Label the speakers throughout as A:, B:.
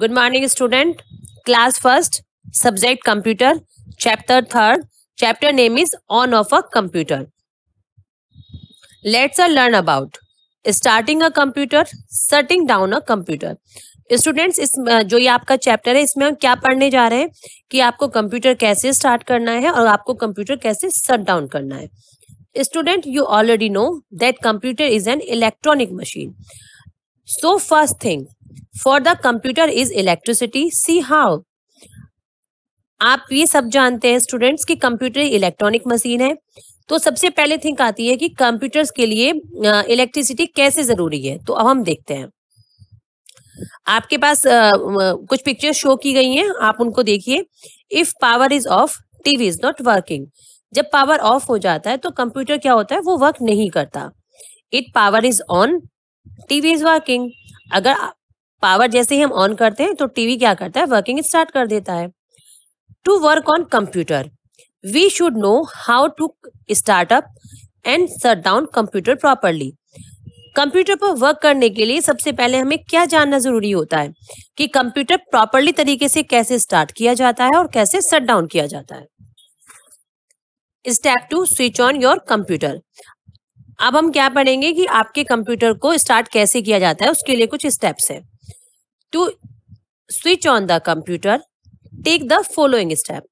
A: good morning student class first subject computer chapter third chapter name is on off a computer let's a learn about starting a computer shutting down a computer students इस जो ये आपका chapter है इसमें हम क्या पढ़ने जा रहे हैं कि आपको कंप्यूटर कैसे स्टार्ट करना है और आपको कंप्यूटर कैसे सट डाउन करना है student you already know that computer is an electronic machine so first thing for the computer is electricity see how आप ये सब जानते हैं स्टूडेंट्स कि कंप्यूटर इलेक्ट्रॉनिक मशीन है तो सबसे पहले थिंक आती है कि कंप्यूटर्स के लिए इलेक्ट्रिसिटी कैसे जरूरी है तो अब हम देखते हैं आपके पास आ, कुछ पिक्चर्स शो की गई हैं आप उनको देखिए if power is off TV is not working जब पावर ऑफ हो जाता है तो कंप्यूटर क्या होता है वो वर्क नहीं करता it power is on TV is working अगर पावर जैसे ही हम ऑन करते हैं तो टीवी क्या करता है वर्किंग स्टार्ट कर देता है to work on computer we should know how to startup and shut down computer properly computer पर वर्क करने के लिए सबसे पहले हमें क्या जानना जरूरी होता है कि कंप्यूटर प्रॉपरली तरीके से कैसे स्टार्ट किया जाता है और कैसे सट डाउन किया जाता है step two switch on your computer अब हम क्या पढ़ेंगे कि आपके कंप्यूटर को स्टार्ट कैसे किया जाता है उसके लिए कुछ स्टेप्स हैं to switch on the computer take the following step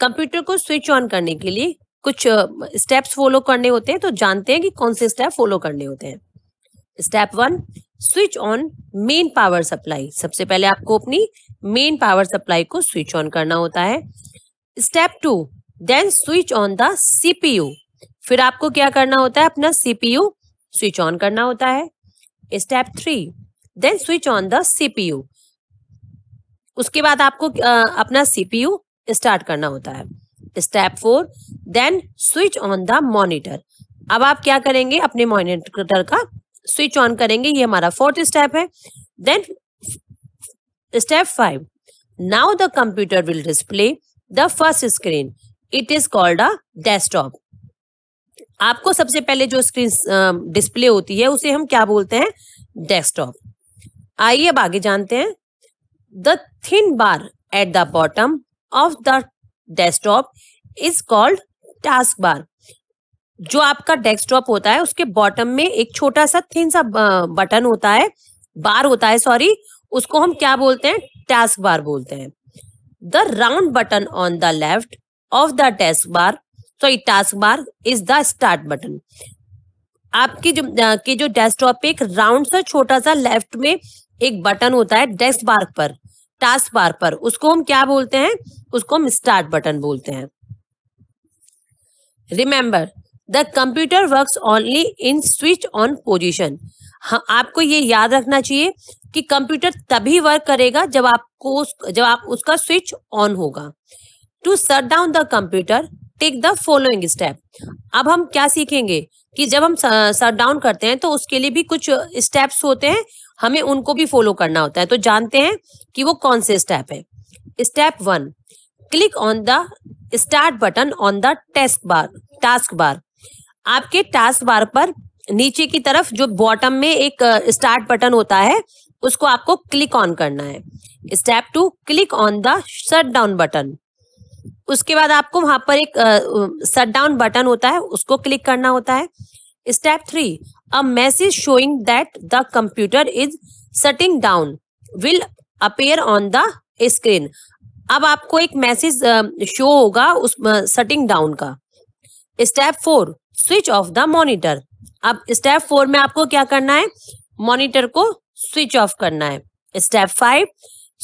A: computer को स्विच ऑन करने के लिए कुछ स्टेप्स फॉलो करने होते हैं तो जानते हैं कि कौन से स्टेप फॉलो करने होते हैं step one switch on main power supply सबसे पहले आपको अपनी मेन पावर सप्लाई को स्विच ऑन करना होता है step two then switch on the CPU फिर आपको क्या करना होता है अपना सीपीयू स्विच ऑन करना होता है step three then switch on the CPU उसके बाद आपको अपना सीपीयू स्टार्ट करना होता है step four then switch on the monitor अब आप क्या करेंगे अपने मॉनिटर का स्विच ऑन करेंगे ये हमारा फोर्थ स्टेप है then step five now the computer will display the first screen it is called a desktop आपको सबसे पहले जो स्क्रीन डिस्प्ले होती है उसे हम क्या बोलते हैं डेस्कटॉप आइए अब आगे जानते हैं the thin bar at the bottom of the desktop is called task bar जो आपका डेस्कटॉप होता है उसके बॉटम में एक छोटा सा थिन सा बटन होता है बार होता है सॉरी उसको हम क्या बोलते हैं टास्क बार बोलते हैं the round button on the left of the desk bar sorry task bar is the start button आपके जो के जो डेस्कटॉप पे एक राउंड सा छोटा सा लेफ्ट में एक बटन होता है डेस्क बार पर टास्क बार पर उसको हम क्या बोलते हैं उसको हम स्टार्ट बटन बोलते हैं remember the computer work only in switch on position आपको ये याद रखना चाहिए कि कंप्यूटर तभी वर्क करेगा जब आपको जब आप उसका स्विच ऑन होगा to shut down the computer take the following step अब हम क्या सीखेंगे कि जब हम शट डाउन करते हैं तो उसके लिए भी कुछ स्टेप्स होते हैं हमें उनको भी फॉलो करना होता है तो जानते हैं कि वो कौन से स्टेप है step one click on the start button on the task bar task bar आपके टास्क बार पर नीचे की तरफ जो बॉटम में एक स्टार्ट बटन होता है उसको आपको क्लिक ऑन करना है step two click on the shut down button उसके बाद आपको वहां पर एक शट डाउन बटन होता है उसको क्लिक करना होता है step three a message showing that the computer is shutting down will appear on the screen अब आपको एक मैसेज शो होगा उस सटिंग डाउन का step four switch off the monitor अब स्टेप फोर में आपको क्या करना है मॉनिटर को स्विच ऑफ करना है step five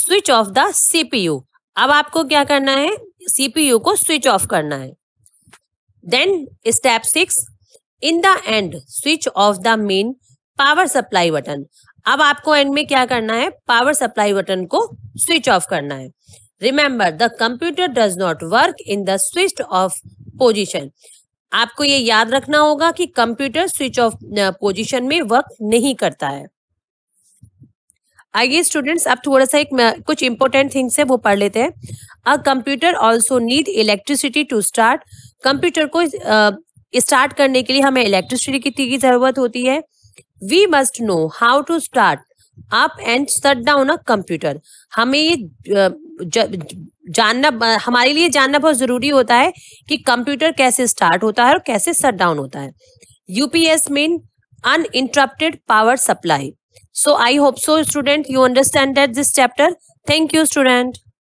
A: switch off the CPU अब आपको क्या करना है सीपीयू को स्विच ऑफ करना है then step six in the end switch off the main power supply button अब आपको एंड में क्या करना है पावर सप्लाई बटन को स्विच ऑफ करना है remember the computer does not work in the switch off position आपको ये याद रखना होगा कि कंप्यूटर स्विच ऑफ पोजिशन में वर्क नहीं करता है आइए स्टूडेंट्स अब थोड़ा सा एक कुछ इंपॉर्टेंट थिंग्स है वो पढ़ लेते हैं a computer also need electricity to start computer को स्टार्ट uh, करने के लिए हमें इलेक्ट्रिसिटी की जरूरत होती है we must know how to start up and shut down a computer हमें ये जानना हमारे लिए जानना बहुत जरूरी होता है कि कंप्यूटर कैसे स्टार्ट होता है और कैसे शट डाउन होता है UPS mean interrupted power supply so I hope so student you understand that this chapter thank you student